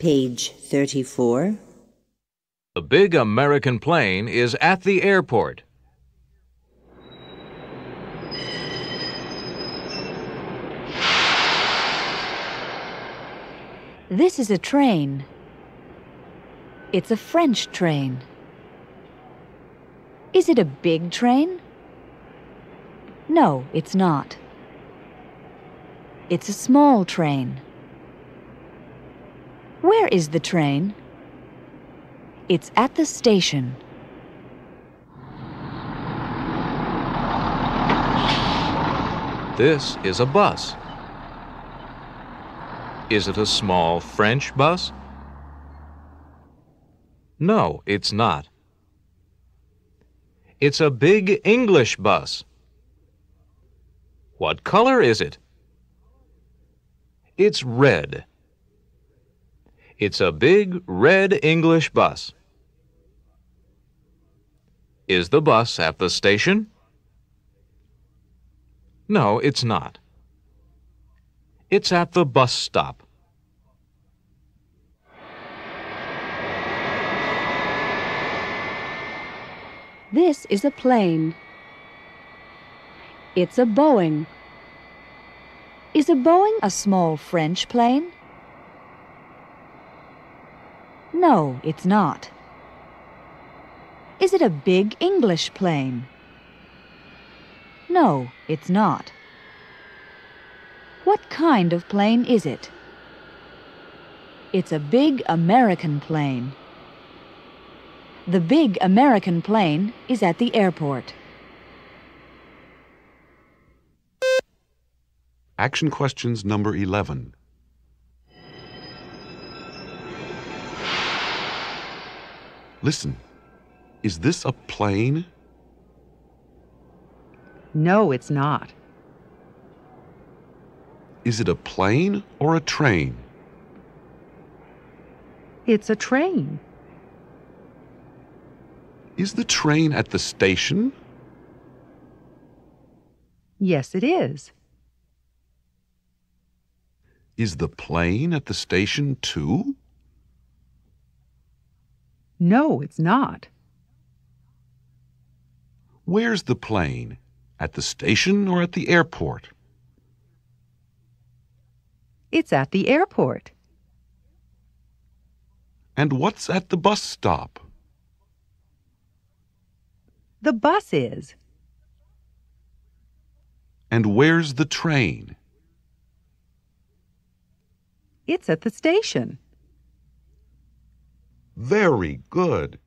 Page 34. A big American plane is at the airport. This is a train. It's a French train. Is it a big train? No, it's not. It's a small train. Where is the train? It's at the station. This is a bus. Is it a small French bus? No, it's not. It's a big English bus. What color is it? It's red. It's a big red English bus. Is the bus at the station? No, it's not. It's at the bus stop. This is a plane. It's a Boeing. Is a Boeing a small French plane? No, it's not. Is it a big English plane? No, it's not. What kind of plane is it? It's a big American plane. The big American plane is at the airport. Action questions number 11. Listen, is this a plane? No, it's not. Is it a plane or a train? It's a train. Is the train at the station? Yes, it is. Is the plane at the station too? No, it's not. Where's the plane? At the station or at the airport? It's at the airport. And what's at the bus stop? The bus is. And where's the train? It's at the station. Very good.